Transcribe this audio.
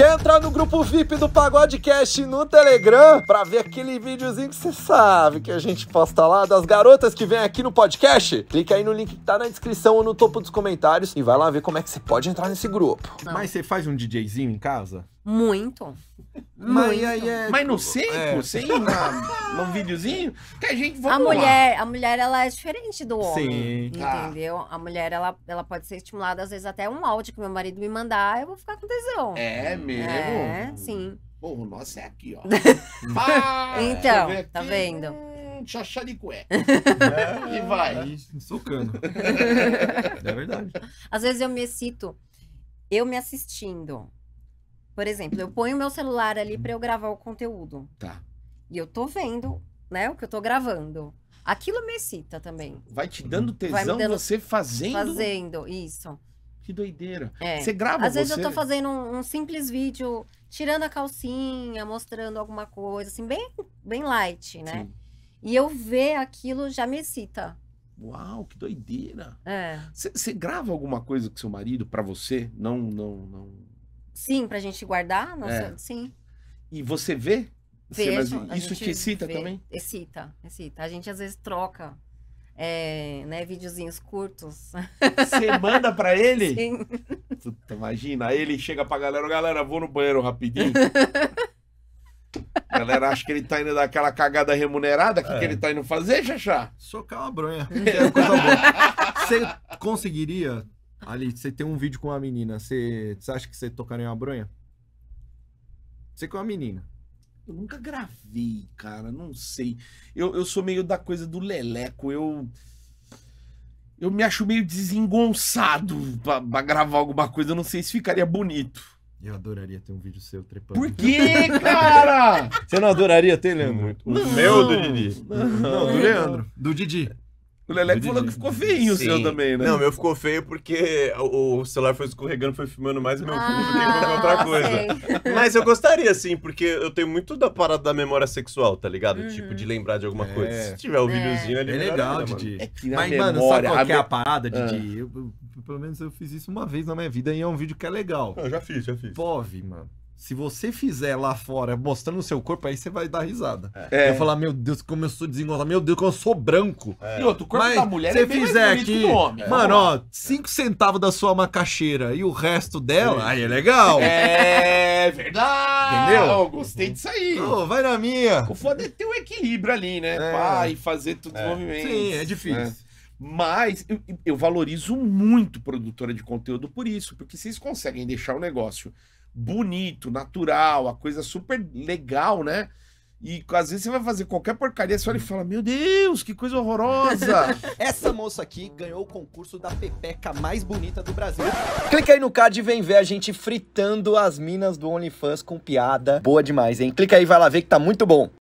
Quer entrar no grupo VIP do Pagodecast no Telegram para ver aquele videozinho que você sabe que a gente posta lá das garotas que vem aqui no podcast? Clica aí no link que tá na descrição ou no topo dos comentários e vai lá ver como é que você pode entrar nesse grupo. Não. Mas você faz um DJzinho em casa? Muito. Mas, não sei, é mas tipo, no seco, é. sem uma, um videozinho, que a gente a mulher lá. A mulher, ela é diferente do homem, Sim. entendeu? Ah. A mulher, ela, ela pode ser estimulada, às vezes, até um áudio que meu marido me mandar, eu vou ficar com tesão. É mesmo? É, sim. Pô, o nosso é aqui, ó. ah, então, tá vendo? chachá hum, de cueca. É, e vai. É Socando. é verdade. Às vezes eu me excito, eu me assistindo. Por exemplo, eu ponho meu celular ali para eu uhum. gravar o conteúdo. Tá. E eu tô vendo, né, o que eu tô gravando. Aquilo me excita também. Vai te dando uhum. tesão dando... você fazendo? Fazendo, isso. Que doideira. É. Você grava Às você... vezes eu tô fazendo um, um, simples vídeo, tirando a calcinha, mostrando alguma coisa, assim, bem, bem light, né? Sim. E eu ver aquilo já me excita. Uau, que doideira. É. Você grava alguma coisa com seu marido para você? Não, não, não. Sim, pra gente guardar, nossa, é. sim. E você vê? Vejo, você, isso te excita vê, também? Excita, excita. A gente às vezes troca é, né, videozinhos curtos. Você manda pra ele? Sim. Puta, imagina, aí ele chega pra galera, galera, vou no banheiro rapidinho. galera acha que ele tá indo daquela cagada remunerada, o que, é. que ele tá indo fazer, Xaxá? Socar uma bronha. É, coisa boa. Você conseguiria Ali, você tem um vídeo com uma menina. Você, você acha que você tocaria uma bronha? Você com é uma menina. Eu nunca gravei, cara. Não sei. Eu, eu sou meio da coisa do leleco. Eu. Eu me acho meio desengonçado pra, pra gravar alguma coisa. Eu não sei se ficaria bonito. Eu adoraria ter um vídeo seu trepando. Por quê, cara? Você não adoraria ter, Leandro? Não, o meu ou do Didi? Não, não, do Leandro. Do Didi. O Leleco falou que ficou feinho o seu também, né? Não, meu ficou feio porque o, celular foi escorregando, foi filmando mais meu fundo do que ah, qualquer outra coisa. Mas eu gostaria, sim, porque eu tenho muito da parada da memória sexual, tá ligado? Uhum. Tipo, de lembrar de alguma é. coisa. Se tiver o um é. videozinho ali. É legal, Didi. É que na Mas, memória, mano, sabe qual a, é a parada, ah. Didi? Ah. Eu, eu, pelo menos eu fiz isso uma vez na minha vida e é um vídeo que é legal. Eu já fiz, já fiz. Pove, mano. Se você fizer lá fora mostrando o seu corpo, aí você vai dar risada. É. Eu falar, meu Deus, como eu sou desengordado, meu Deus, como eu sou branco. É. E outro, o corpo Mas da mulher é bem fizer aqui, do homem. Mano, ó, cinco centavos da sua macaxeira e o resto dela, é. aí é legal. É, é verdade. Entendeu? Eu gostei disso aí. vai na minha. O foda é ter um equilíbrio ali, né? É. e fazer tudo é. movimento. Sim, é difícil. Né? Mas eu, eu valorizo muito produtora de conteúdo por isso, porque vocês conseguem deixar o negócio bonito, natural, a coisa super legal, né? E às vezes você vai fazer qualquer porcaria, você olha e fala: Meu Deus, que coisa horrorosa! Essa moça aqui ganhou o concurso da pepeca mais bonita do Brasil. Clica aí no card e vem ver a gente fritando as minas do OnlyFans com piada. Boa demais, hein? Clica aí, vai lá ver que tá muito bom.